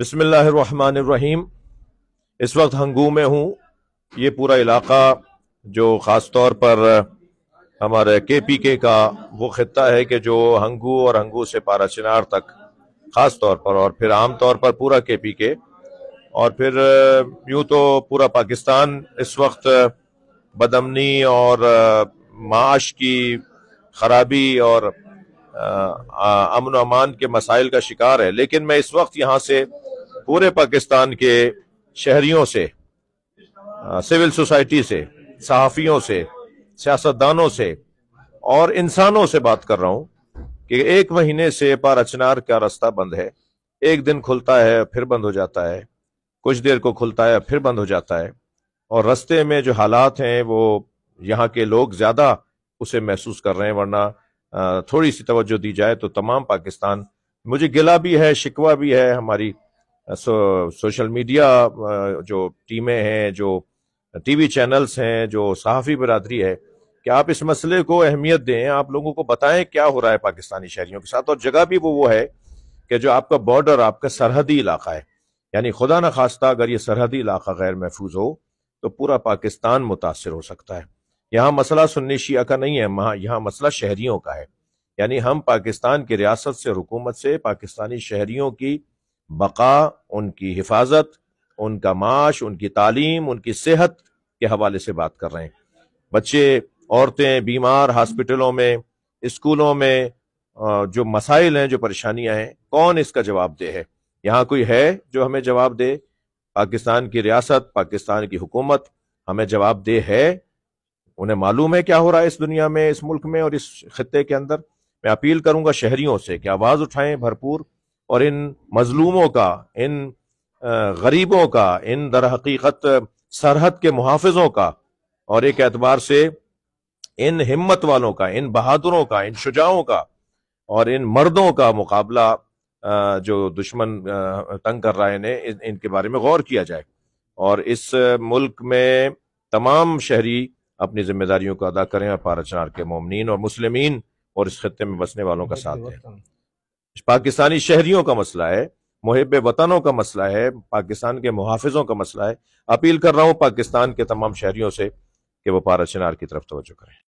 बसमीम इस वक्त हंगू में हूँ ये पूरा इलाका जो ख़ास तौर पर हमारे के पी के का वो ख़त्ता है कि जो हंगू और हंगू से पारा चिनार तक ख़ास तौर पर और फिर आम तौर पर पूरा के पी के और फिर यूँ तो पूरा पाकिस्तान इस वक्त बदमनी और माश की खराबी और अमन अमान के मसाइल का शिकार है लेकिन मैं इस वक्त यहाँ से पूरे पाकिस्तान के शहरियों से सिविल सोसाइटी से सहाफ़ियों से सियासतदानों से और इंसानों से बात कर रहा हूँ कि एक महीने से अचनार का रास्ता बंद है एक दिन खुलता है फिर बंद हो जाता है कुछ देर को खुलता है फिर बंद हो जाता है और रस्ते में जो हालात हैं वो यहाँ के लोग ज़्यादा उसे महसूस कर रहे हैं वरना थोड़ी सी तवज्जो दी जाए तो तमाम पाकिस्तान मुझे गिला भी है शिकवा भी है हमारी सो, सोशल मीडिया जो टीमें हैं जो टीवी चैनल्स हैं जो सहाफ़ी बरदरी है कि आप इस मसले को अहमियत दें आप लोगों को बताएं क्या हो रहा है पाकिस्तानी शहरीों के साथ और जगह भी वो वो है कि जो आपका बॉर्डर आपका सरहदी इलाका है यानी खुदा न खास्ता अगर ये सरहदी इलाका गैर महफूज हो तो पूरा पाकिस्तान मुतासर हो सकता है यहाँ मसला सुन्नी शिया का नहीं है यहाँ मसला शहरीों का है यानी हम पाकिस्तान की रियासत से हुकूमत से पाकिस्तानी शहरीों की बका उनकी हिफाजत उनका माश उनकी तालीम उनकी सेहत के हवाले से बात कर रहे हैं बच्चे औरतें बीमार हॉस्पिटलों में स्कूलों में जो मसाइल हैं जो परेशानियां हैं कौन इसका जवाब दे है यहाँ कोई है जो हमें जवाब दे पाकिस्तान की रियासत पाकिस्तान की हुकूमत हमें जवाब दे है उन्हें मालूम है क्या हो रहा है इस दुनिया में इस मुल्क में और इस खत्े के अंदर मैं अपील करूंगा शहरियों से कि आवाज़ उठाएं भरपूर और इन मजलूमों का इन गरीबों का इन दर हकीकत सरहद के मुहाफिजों का और एक एतबार से इन हिम्मत वालों का इन बहादुरों का इन शुजाओं का और इन मर्दों का मुकाबला जो दुश्मन तंग कर रहा है इन, इनके बारे में गौर किया जाए और इस मुल्क में तमाम शहरी अपनी जिम्मेदारियों को अदा करें और पारचनार के ममिन और मुस्लिम और इस खत्े में बसने वालों का साथ दें पाकिस्तानी शहरियों का मसला है मुहब वतनों का मसला है पाकिस्तान के मुहाफिजों का मसला है अपील कर रहा हूं पाकिस्तान के तमाम शहरियों से कि वह पारा चिनार की तरफ तोज्जो करें